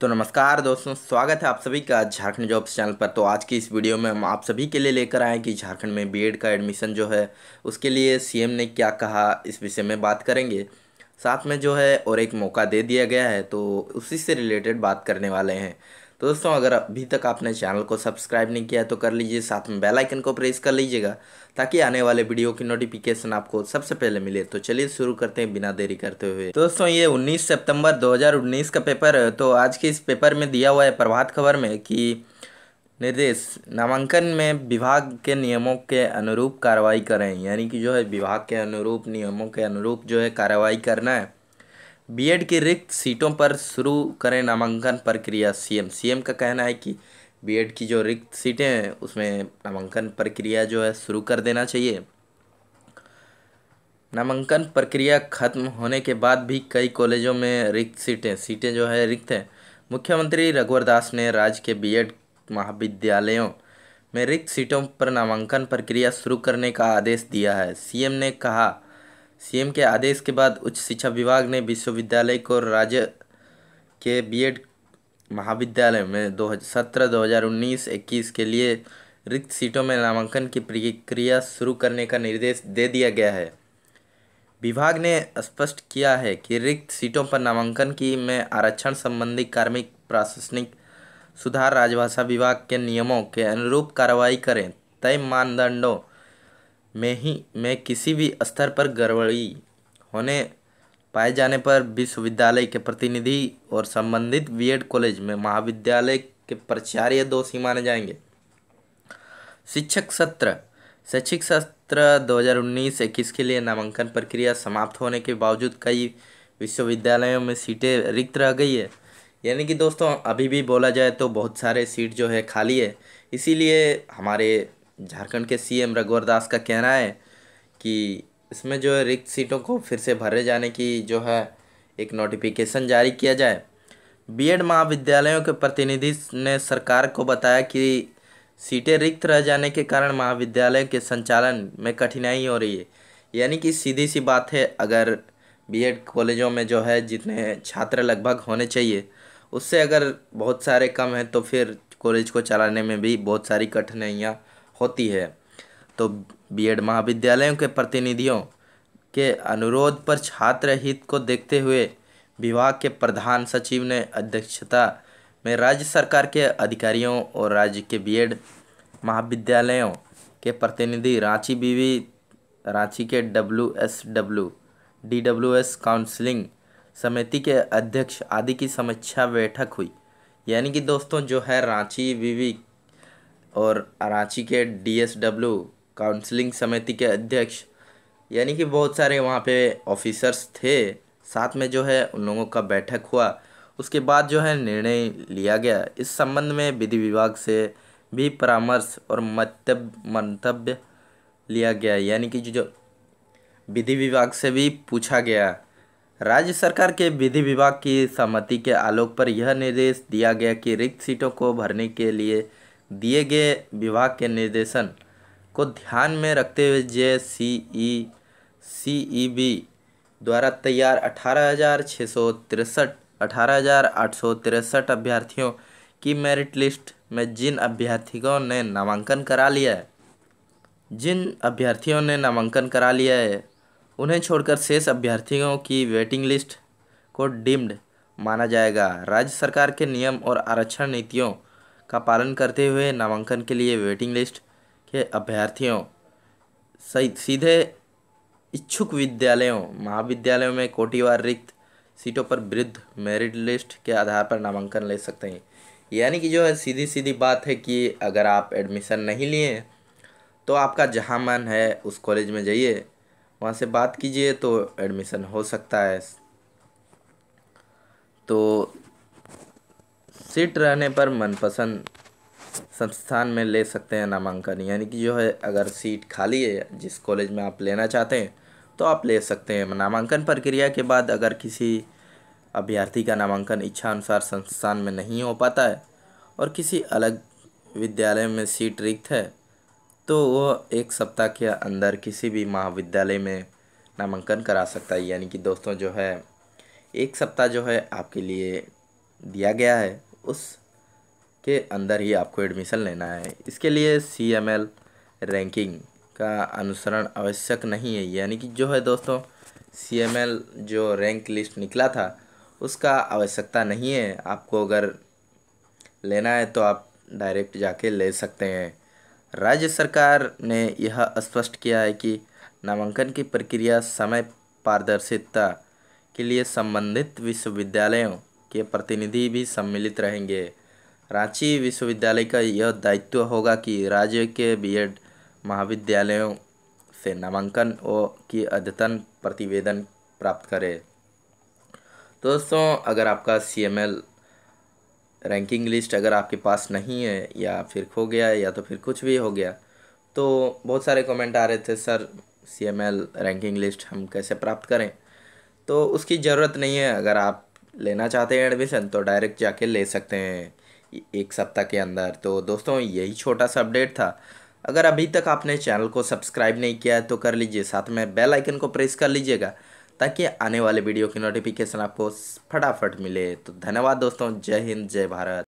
तो नमस्कार दोस्तों स्वागत है आप सभी का झारखंड जॉब्स चैनल पर तो आज की इस वीडियो में हम आप सभी के लिए लेकर आए कि झारखंड में बीएड का एडमिशन जो है उसके लिए सीएम ने क्या कहा इस विषय में बात करेंगे साथ में जो है और एक मौका दे दिया गया है तो उसी से रिलेटेड बात करने वाले हैं तो दोस्तों अगर अभी तक आपने चैनल को सब्सक्राइब नहीं किया है तो कर लीजिए साथ में बेल आइकन को प्रेस कर लीजिएगा ताकि आने वाले वीडियो की नोटिफिकेशन आपको सबसे पहले मिले तो चलिए शुरू करते हैं बिना देरी करते हुए तो दोस्तों ये 19 सितंबर 2019 का पेपर तो आज के इस पेपर में दिया हुआ है प्रभात खबर में कि निर्देश नामांकन में विभाग के नियमों के अनुरूप कार्रवाई करें यानी कि जो है विभाग के अनुरूप नियमों के अनुरूप जो है कार्रवाई करना है बीएड की रिक्त सीटों पर शुरू करें नामांकन प्रक्रिया सीएम सीएम का कहना है कि बीएड की जो रिक्त सीटें हैं उसमें नामांकन प्रक्रिया जो है शुरू कर देना चाहिए नामांकन प्रक्रिया खत्म होने के बाद भी कई कॉलेजों में रिक्त सीटें सीटें जो है रिक्त हैं मुख्यमंत्री रघुवर दास ने राज्य के बीएड महाविद्यालयों में रिक्त सीटों पर नामांकन प्रक्रिया शुरू करने का आदेश दिया है सीएम ने कहा सीएम के आदेश के बाद उच्च शिक्षा विभाग ने विश्वविद्यालय को राज्य के बीएड महाविद्यालय में दो सत्रह दो हज़ार उन्नीस इक्कीस के लिए रिक्त सीटों में नामांकन की प्रक्रिया शुरू करने का निर्देश दे दिया गया है विभाग ने स्पष्ट किया है कि रिक्त सीटों पर नामांकन की में आरक्षण संबंधी कार्मिक प्रशासनिक सुधार राजभाषा विभाग के नियमों के अनुरूप कार्रवाई करें तय मानदंडों में ही में किसी भी स्तर पर गड़बड़ी होने पाए जाने पर विश्वविद्यालय के प्रतिनिधि और संबंधित बी कॉलेज में महाविद्यालय के प्राचार्य दोषी माने जाएंगे शिक्षक सत्र शैक्षिक सत्र 2019-21 के लिए नामांकन प्रक्रिया समाप्त होने के बावजूद कई विश्वविद्यालयों में सीटें रिक्त रह गई है यानी कि दोस्तों अभी भी बोला जाए तो बहुत सारे सीट जो है खाली है इसीलिए हमारे झारखंड के सीएम रघुवर दास का कहना है कि इसमें जो है रिक्त सीटों को फिर से भरे जाने की जो है एक नोटिफिकेशन जारी किया जाए बीएड महाविद्यालयों के प्रतिनिधि ने सरकार को बताया कि सीटें रिक्त रह जाने के कारण महाविद्यालय के संचालन में कठिनाई हो रही है यानी कि सीधी सी बात है अगर बीएड कॉलेजों में जो है जितने छात्र लगभग होने चाहिए उससे अगर बहुत सारे कम हैं तो फिर कॉलेज को चलाने में भी बहुत सारी कठिनाइयाँ होती है तो बीएड महाविद्यालयों के प्रतिनिधियों के अनुरोध पर छात्र हित को देखते हुए विभाग के प्रधान सचिव ने अध्यक्षता में राज्य सरकार के अधिकारियों और राज्य के बीएड महाविद्यालयों के प्रतिनिधि रांची बीवी रांची के W S W D W S counselling समिति के अध्यक्ष आदि की समीक्षा बैठक हुई यानी कि दोस्तों जो है रांची बीवी और रांची के डीएसडब्ल्यू काउंसलिंग समिति के अध्यक्ष यानी कि बहुत सारे वहाँ पे ऑफिसर्स थे साथ में जो है उन लोगों का बैठक हुआ उसके बाद जो है निर्णय लिया गया इस संबंध में विधि विभाग से भी परामर्श और मतब मंतव्य लिया गया यानी कि जो विधि विभाग से भी पूछा गया राज्य सरकार के विधि विभाग की सहमति के आलोक पर यह निर्देश दिया गया कि रिक्त सीटों को भरने के लिए दिए गए विभाग के निर्देशन को ध्यान में रखते हुए जे सी ई सी ई बी द्वारा तैयार अठारह हज़ार छः सौ तिरसठ अठारह हज़ार आठ सौ तिरसठ अभ्यर्थियों की मेरिट लिस्ट में जिन अभ्यर्थियों ने नामांकन करा लिया है जिन अभ्यर्थियों ने नामांकन करा लिया है उन्हें छोड़कर शेष अभ्यर्थियों की वेटिंग लिस्ट को डिम्ड माना जाएगा राज्य सरकार के नियम और आरक्षण नीतियों का पालन करते हुए नामांकन के लिए वेटिंग लिस्ट के अभ्यर्थियों सीधे इच्छुक विद्यालयों महाविद्यालयों में कोटिवार रिक्त सीटों पर वृद्ध मेरिट लिस्ट के आधार पर नामांकन ले सकते हैं यानी कि जो है सीधी सीधी बात है कि अगर आप एडमिशन नहीं लिए तो आपका जहाँ मन है उस कॉलेज में जाइए वहाँ से बात कीजिए तो एडमिशन हो सकता है तो सीट रहने पर मनपसंद संस्थान में ले सकते हैं नामांकन यानी कि जो है अगर सीट खाली है जिस कॉलेज में आप लेना चाहते हैं तो आप ले सकते हैं नामांकन प्रक्रिया के बाद अगर किसी अभ्यर्थी का नामांकन इच्छा अनुसार संस्थान में नहीं हो पाता है और किसी अलग विद्यालय में सीट रिक्त है तो वह एक सप्ताह के अंदर किसी भी महाविद्यालय में नामांकन करा सकता है यानी कि दोस्तों जो है एक सप्ताह जो है आपके लिए दिया गया है उस के अंदर ही आपको एडमिशन लेना है इसके लिए सी एम एल रैंकिंग का अनुसरण आवश्यक नहीं है यानी कि जो है दोस्तों सी एम एल जो रैंक लिस्ट निकला था उसका आवश्यकता नहीं है आपको अगर लेना है तो आप डायरेक्ट जाके ले सकते हैं राज्य सरकार ने यह स्पष्ट किया है कि नामांकन की प्रक्रिया समय पारदर्शिता के लिए संबंधित विश्वविद्यालयों के प्रतिनिधि भी सम्मिलित रहेंगे रांची विश्वविद्यालय का यह दायित्व होगा कि राज्य के बीएड महाविद्यालयों से नामांकन और की अद्यतन प्रतिवेदन प्राप्त करें दोस्तों अगर आपका C M L ranking list अगर आपके पास नहीं है या फिर खो गया या तो फिर कुछ भी हो गया तो बहुत सारे कमेंट आ रहे थे sir C M L ranking list हम कैसे प्राप्त करें तो उसकी ज़रूरत नहीं है अगर आप लेना चाहते हैं एडमिशन तो डायरेक्ट जाके ले सकते हैं एक सप्ताह के अंदर तो दोस्तों यही छोटा सा अपडेट था अगर अभी तक आपने चैनल को सब्सक्राइब नहीं किया है तो कर लीजिए साथ में बेल आइकन को प्रेस कर लीजिएगा ताकि आने वाले वीडियो की नोटिफिकेशन आपको फटाफट मिले तो धन्यवाद दोस्तों जय हिंद जय भारत